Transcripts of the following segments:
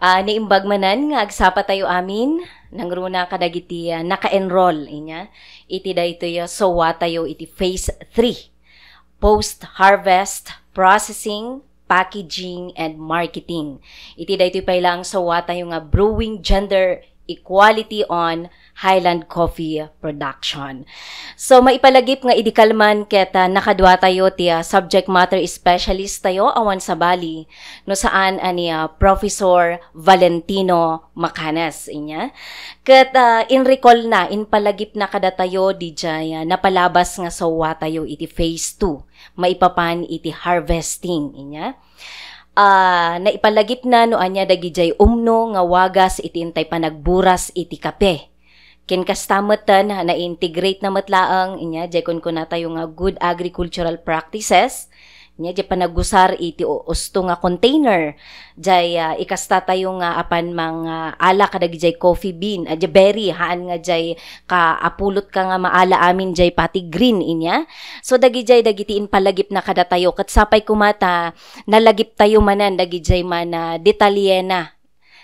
Uh, ah, naimbag manan nga agsapa tayo amin nang runa kadagiti uh, ah, naka-enroll inya iti daytoy ah, so tayo iti phase 3 post harvest processing packaging and marketing iti daytoy pay lang so tayo nga brewing gender equality on Highland Coffee Production. So, maipalagip nga idikalman keta nakadwa tayo tiya subject matter specialist tayo awan sa Bali no saan aniya ah, Professor Valentino Macanas inya. Ket uh, ah, in recall na in palagip na kada tayo di jaya ah, napalabas nga sawa tayo iti phase 2 maipapan iti harvesting inya uh, naipalagip na no anya dagijay umno nga wagas iti intay panagburas iti kape kinkastamatan na integrate na matlaang inya jekon ko na tayo nga good agricultural practices nya di panagusar iti usto nga container jay uh, ikasta tayo nga apan mga ala kadag jay coffee bean uh, jay berry haan nga jay ka apulot ka nga maala amin jay pati green inya so dagi jay dagiti palagip na kada tayo kat sapay kumata nalagip tayo manan dagi jay man uh, detalyena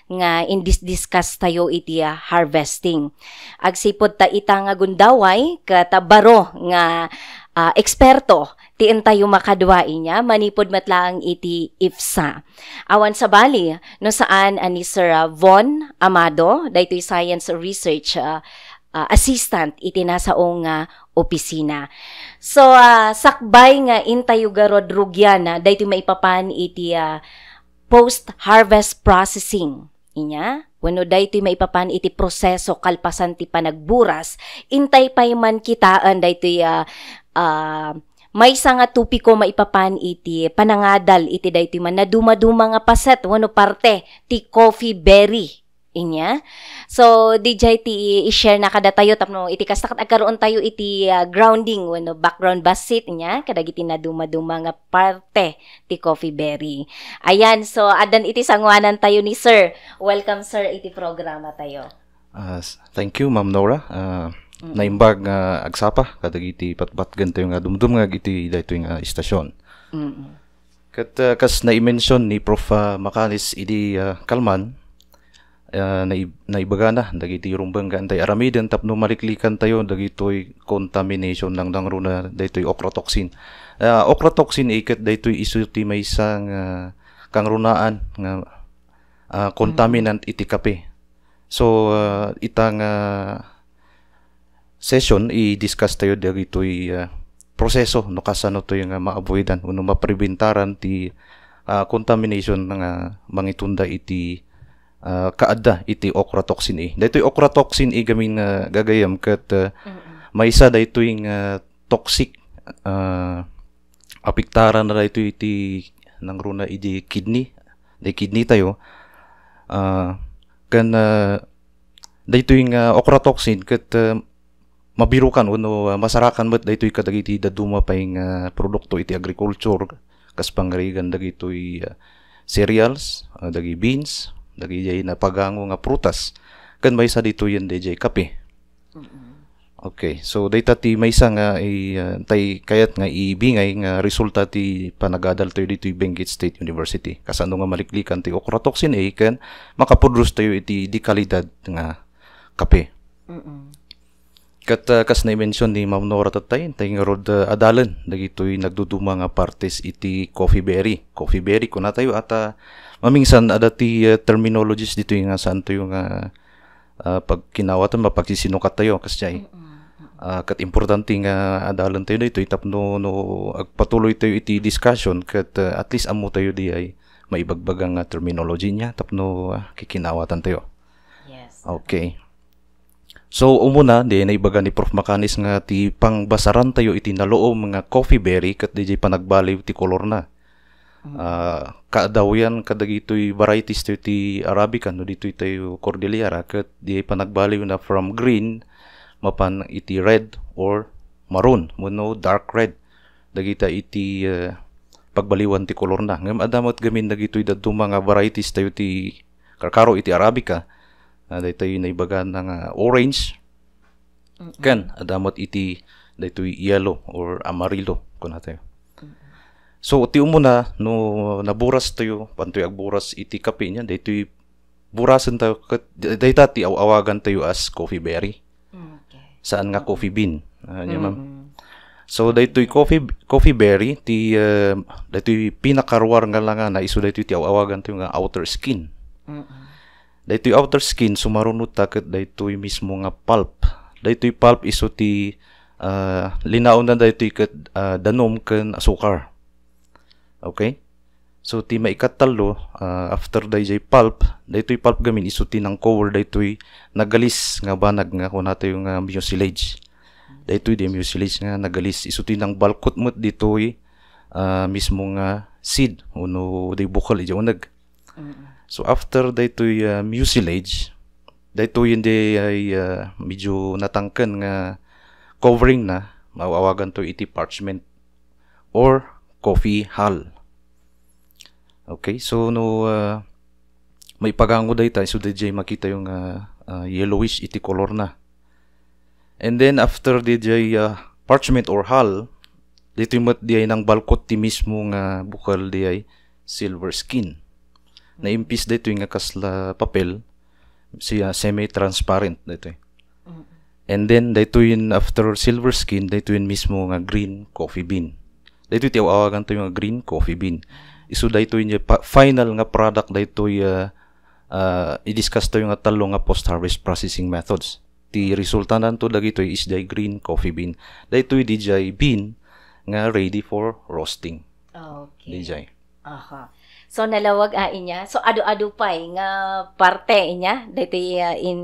nga indis-discuss tayo iti ah, harvesting. Agsipod ta ita nga gundaway katabaro nga uh, eksperto tiin tayo makadwai niya, manipod matlaang iti IFSA. Awan sa bali, no saan ani Sir ah, Von Amado, daytoy science research uh, uh, assistant iti nasaong uh, opisina. So, uh, sakbay nga intayo intayuga Rodrugiana, daytoy maipapan iti uh, post-harvest processing Inya, wano day ti maipapan iti proseso kalpasan ti panagburas, intay pay man kitaan day ti uh, ah, uh, ah, may nga tupi ko maipapan iti panangadal iti day ti man na dumaduma nga paset wano parte ti coffee berry inya. So, DJ ti i-share na kada tayo tapno iti kastak agkaroon tayo iti uh, grounding wano background basit inya kada iti naduma-duma nga parte ti Coffee Berry. Ayan, so adan iti sangwanan tayo ni Sir. Welcome Sir iti programa tayo. Uh, thank you Ma'am Nora. Uh, Mm-hmm. naimbag nga uh, agsapa kada iti patbat ganito yung nga dumdum nga iti dito yung uh, istasyon. Mm-hmm. Kat uh, kas na-mention ni Prof uh, Makalis idi uh, Kalman na uh, na dagiti rumbanggan tay aramidan tapno maliklikan tayo dagitoy contamination lang ng runa daytoy ochratoxin. Uh, ah, ochratoxin iket daytoy isu ti maysa uh, ah, kang runaan nga uh, contaminant mm-hmm. iti kape. So uh, itang uh, session i-discuss tayo dagitoy uh, proseso no kasano to yung uh, maavoidan uno mapreventaran ti uh, contamination nga uh, mangitunda iti uh, ah, kaada iti ochratoxin eh. A. Daytoy ochratoxin A gamin na uh, gagayam ket uh, ah, mm-hmm. maysa daytoy nga uh, toxic uh, apiktara na daytoy iti nang runa iti kidney. Day kidney tayo. Uh, kan uh, daytoy nga uh, ochratoxin ket uh, mabirukan uno uh, masarakan met daytoy kadagiti daduma pay nga uh, produkto iti agriculture kas pangarigan dagitoy uh, cereals, uh, dagi beans, dagiti na pagango nga prutas kan maysa ditoyen DJ kape Okay, so data ti maysa nga i uh, tay kayat nga ibingay nga resulta ti panagadal tayo dito Benguet State University. Kasano nga maliklikan ti okratoxin A eh, ken makapodros tayo iti di kalidad nga kape. Mm-mm. Kat uh, kas na-mention ni Ma'am Nora tatay, tayong road uh, ah, adalan, dagitoy nagduduma nga partes iti coffee berry. Coffee berry ko na tayo at uh, mamingsan adati uh, terminologies dito yung nga saan to yung uh, uh, pag kinawatan mapagsisinok tayo kasi uh, eh. kat importante nga adalan tayo dito itap no, no agpatuloy tayo iti discussion kat uh, at least amo tayo di ay maibagbagang uh, terminology niya tapno uh, kikinawatan tayo. Yes. Okay. So umuna di na ibaga ni Prof Makanis nga ti pangbasaran tayo iti naloo mga coffee berry ket di panagbaliw ti kolor na. Uh, mm. ah, kaadaw yan kadagitoy varieties to ti Arabica no ditoy tayo Cordillera ket di panagbaliw na from green mapan iti red or maroon muno dark red dagita iti uh, pagbaliwan ti kolor na ngem adamot gamin dagitoy dadto mga varieties tayo ti karkaro iti arabica uh, daytoy naibaga ng uh, orange Mm-mm. kan adamot iti daytoy yellow or amarillo kun tayo so ti mo na no naburas tayo pantoy agburas iti kape niya daytoy burasan tayo dayta ti awagan tayo as coffee berry okay. saan nga coffee bean uh, niya ma'am So daytoy coffee coffee berry ti uh, daytoy pinakarwar nga lang nga na isu daytoy ti awagan tayo nga outer skin. mm daytoy outer skin sumarunod ta ket daytoy mismo nga pulp daytoy pulp iso ti uh, linaon na daytoy ket uh, ah, danom ken asukar okay so ti maikatalo uh, after dayjay pulp daytoy pulp gamin iso ti nang cover daytoy nagalis nga banag nga kun nato yung uh, mucilage daytoy di mucilage nga nagalis iso ti nang balkot met ditoy uh, mismo nga seed uno day bukal ijo nag mm -hmm. So after daytoy uh, mucilage, daytoy hindi ay uh, medyo natangkan nga covering na mawawagan to iti parchment or coffee hull. Okay, so no uh, may pagango day tayo so DJ makita yung uh, uh, yellowish iti color na. And then after DJ uh, parchment or hull, dito yung mat di ng balkot ti mismo nga uh, bukal di silver skin na naimpis dito yung kasla papel siya semi-transparent dito eh. Mm. And then dito yun after silver skin dito yun mismo nga green coffee bean. Dito tiawagan to yung green coffee bean. Isu Iso dito yun final nga product dito yung uh, uh, i-discuss to yung talo nga post-harvest processing methods. Ti resulta nanto dagito is the green coffee bean. Dito yung DJ bean nga ready for roasting. Okay. DJ. Aha. So nalawag ai niya. So adu-adu pa eh, nga parte niya daytoy uh, ah, in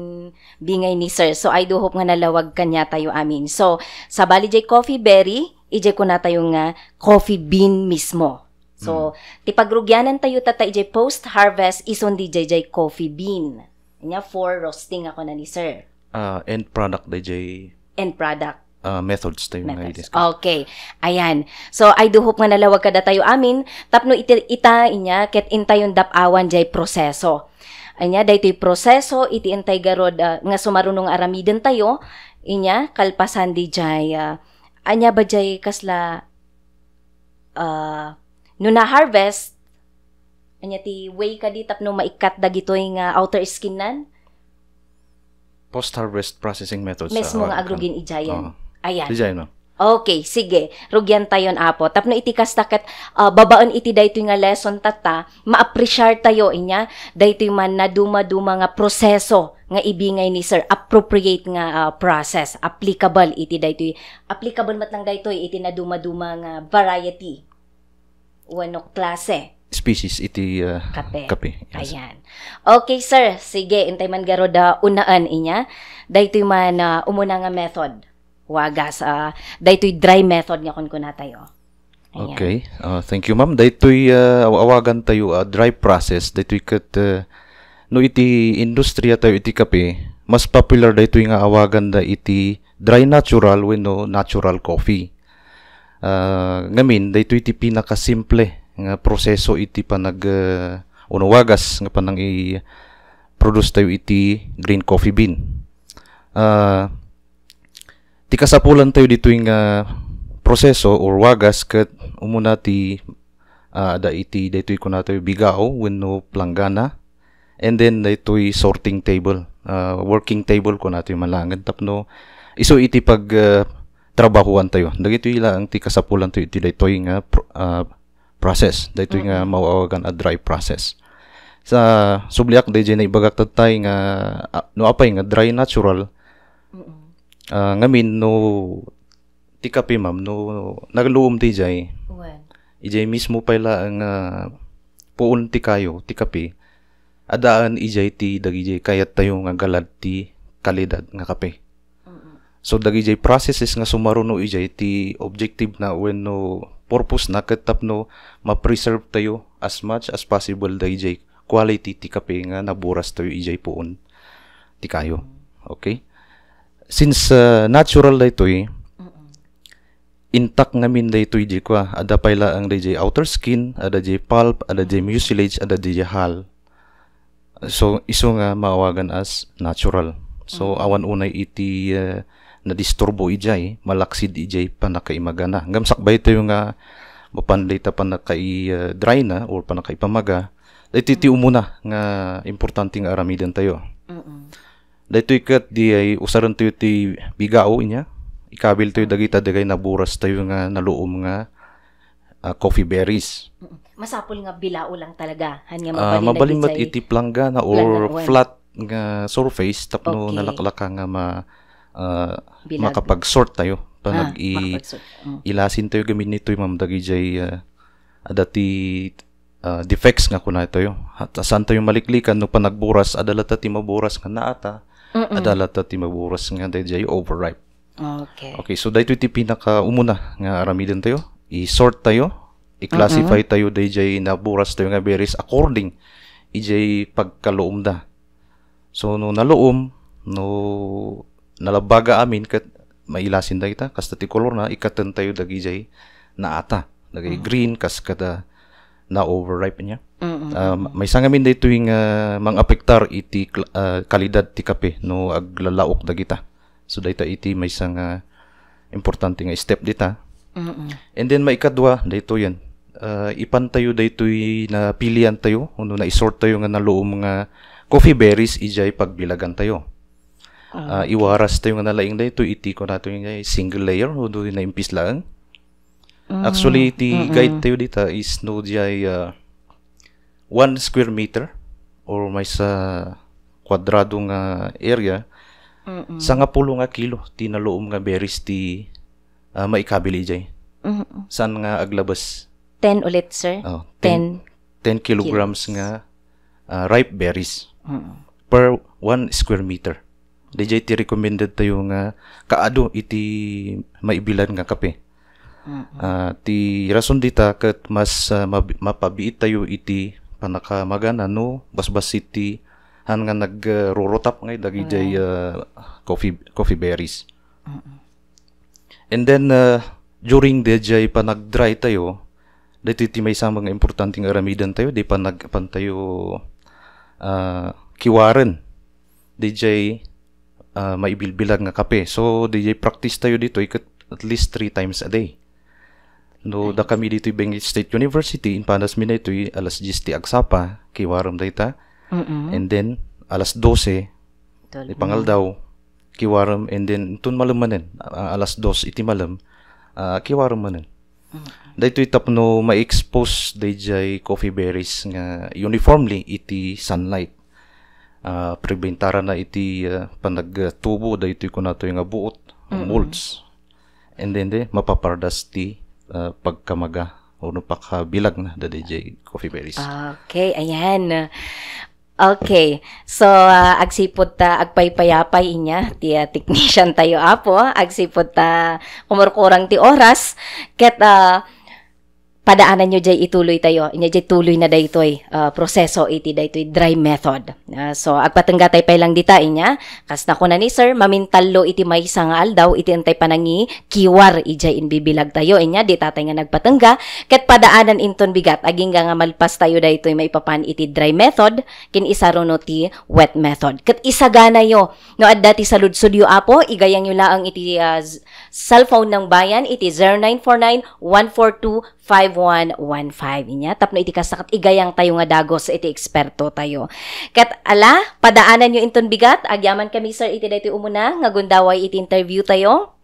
bingay ni sir. So I do hope nga nalawag kanya tayo amin. So sa bali jay coffee berry, ijay ko na tayo nga coffee bean mismo. So, mm. tipagrugyanan tayo tata ijay post-harvest ison di jay coffee bean. Nya for roasting ako na ni sir. Uh, end product DJ. End product uh, methods tayo methods. nga i-discuss. Okay. Ayan. So, I do hope nga nalawag ka da tayo amin. Tapno ita, ita inya, ket intay yung dapawan jay proseso. Anya, daytoy proseso, iti intay garod uh, nga sumarunong aramiden tayo. Inya, kalpasan di jay, uh, anya ba jay kasla, uh, ah, nuna harvest, anya ti way ka di tapno maikat dagitoy nga outer skin nan? post-harvest processing methods. Mismo uh, nga agrogin uh, ijayan. Uh, Ayan. Dijay no? Oh. Okay, sige. Rugyan tayon apo. Tapno iti kastaket uh, ah, babaon iti daytoy nga lesson tata, maapresyar tayo inya daytoy man na duma nga proseso nga ibingay ni sir appropriate nga uh, process applicable iti daytoy applicable lang daytoy iti na duma nga variety wano klase species iti uh, kape. kape. Yes. Ayan. Okay, sir. Sige, intay man garo da unaan inya. Daytoy man uh, umuna nga method wagas uh, ah. daytoy dry method nga kun kuna tayo. Ayan. Okay. Uh, thank you ma'am. Daytoy uh, ah, awagan tayo uh, dry process daytoy ket uh, no iti industriya tayo iti kape mas popular daytoy nga awagan da iti dry natural no natural coffee. Uh, ngamin daytoy iti pinakasimple nga proseso iti panag uh, unawagas nga panang i produce tayo iti green coffee bean. Uh, ti kasapulan tayo dito'y nga ah, proseso or wagas kat umuna ti uh, ah, da iti daytoy ko bigaw bigao wenno planggana and then daytoy sorting table uh, working table ko natin malangad tapno iso iti pag uh, trabahuan tayo dagitoy ila ang ti kasapulan tayo iti daytoy nga uh, process daytoy mm-hmm. nga mawawagan a dry process sa subliak day na ibagak tatay nga uh, no apay nga dry natural uh, ah, ngamin no tikapi ma'am no nagluom ti jay. Wen. Ijay mismo pala ang uh, puon ti kayo tikapi. Adaan ijay ti dagijay kayat tayo nga galad ti kalidad nga kape. So dagijay processes nga sumaruno ijay ti objective na when no purpose na ketap no ma-preserve tayo as much as possible dagijay quality ti kape nga naburas tayo ijay puon ti kayo. Mm. Okay? since uh, natural daytoy intact ngamin daytoy di ko ada pala ang dayjay outer skin ada jay pulp ada jay mucilage ada jay hal so iso nga maawagan as natural so awan unay iti uh, na disturbo ijay malaksid ijay panakaimaga na gamsakbay tayo nga mapanlay ta panakai uh, dry na or panakai pamaga daytoy mm-hmm. umuna nga importante nga aramidan tayo mm-hmm. Daytoy kat di ay usaran tayo ti bigao inya. Ikabil tayo dagita dagay naburas tayo nga naluom nga uh, coffee berries. Masapol nga bilao lang talaga. Han nga mabalin uh, mabalin mat iti planggana or flat nga surface tapno okay. nalaklaka nga ma uh, ah, Bilag. makapag-sort tayo panag ah, i mm. ilasin tayo gamit nito ma'am dagijay uh, ah, adati uh, defects nga kuna ito yo at asan tayo maliklikan no panagburas adala ta ti maburas nga naata Mm-mm. adalata ti maburas nga dayjay overripe. Okay. Okay, so dayto ti pinaka umuna nga aramiden tayo, i-sort tayo, i-classify mm-hmm. tayo dayjay naburas tayo nga berries according ijay pagkaloom da. So no naloom no nalabaga amin kat mailasin da kita kasta ti color na ikaten tayo dagijay na ata. Dagay mm-hmm. green kas kada na overripe niya. Mm-hmm. Uh, may sangamin day tuwing uh, ah, mangapektar iti uh, kalidad ti kape no aglalaok dagita. So dayta iti may sang uh, importante nga step dita. Mm-hmm. And then may ikadwa dayto yan. Uh, ipantayo daytoy na pilian tayo uno na isort tayo nga naloom nga coffee berries ijay pagbilagan tayo. Uh, iwaras tayo nga nalaing dayto iti ko nato nga eh, single layer uno na impis lang Mm-hmm. Actually, the mm-hmm. guide tayo dito is no jay uh, 1 square meter or may sa kwadrado nga area mm-hmm. sa nga pulo nga kilo ti naloom nga berries ti uh, maikabili jay. Mm-hmm. Saan nga aglabas? 10 ulit, sir. Oh, 10 10 kilograms kilos. nga uh, ripe berries mm-hmm. per 1 square meter. Di jay ti recommended tayo nga kaado iti maibilan nga kape. Mm-hmm. Uh, ti rason dita ket mas uh, ah, mab- mapabiit tayo iti panakamagana no basbas city han nga nagrorotap uh, ngay dagiti uh, ah, coffee coffee berries. Mm-hmm. And then uh, during the day pa dry tayo, dito ti may isang mga importanteng aramidan tayo, di pa nagpan tayo uh, kiwaren. DJ uh, maibilbilag nga kape. So, DJ practice tayo dito ikat eh, at least three times a day no da kami dito Benguet State University in Panas Minetoy alas 10 ti agsapa kay waram dayta. Mm-mm. And then alas 12 Dol- pangaldaw kay waram and then tun malam manen uh, alas 2 iti malam uh, kay waram manen. Mm-hmm. Daytoy tapno ma-expose dayjay coffee berries nga uniformly iti sunlight. Uh, preventara na iti uh, panagtubo daytoy kuno nato nga buot mm-hmm. molds. And then de mapapardas ti uh, pagkamaga o napakabilag na da DJ Coffee Berries. Okay, ayan. Okay. So, uh, agsipot ta, ah, agpaypayapay inya, ti technician tayo apo, agsipot ta, kumurkurang ti oras, ket uh, padaanan nyo jay ituloy tayo. Inya jay tuloy na daytoy uh, eh. ah, proseso iti daytoy eh, dry method. Uh, so agpatengga tay pay lang dita inya kas na ni sir mamintallo iti may sangal daw iti antay panangi kiwar ijay inbibilag tayo inya di tatay nga nagpatengga ket padaanan inton bigat aging nga malpas tayo daytoy eh, maipapan iti dry method ken isaruno ti wet method. Ket isagana yo no adda ti saludsod yo apo igayang yo laang iti uh, cellphone ng bayan iti 0949 142 5115 inya tapno iti kasakat igayang tayo nga dagos iti eksperto tayo ket ala padaanan yo inton bigat agyaman kami sir iti daytoy umuna nga gundaway iti interview tayo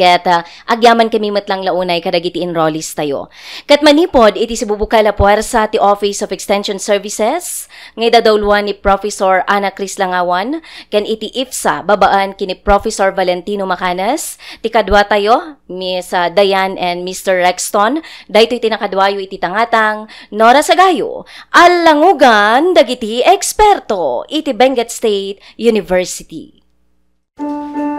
Ket uh, agyaman kami matlang launay kadagiti enrollees tayo. Kat manipod, iti sububukal la puwersa ti Office of Extension Services, ngay dadawluan ni Professor Ana Cris Langawan, ken iti IFSA, babaan kini Professor Valentino Macanas, ti kadwa tayo, Miss uh, Diane and Mr. Rexton, dahito iti nakadwayo iti tangatang, Nora Sagayo, alangugan dagiti eksperto, iti Benguet State University. Music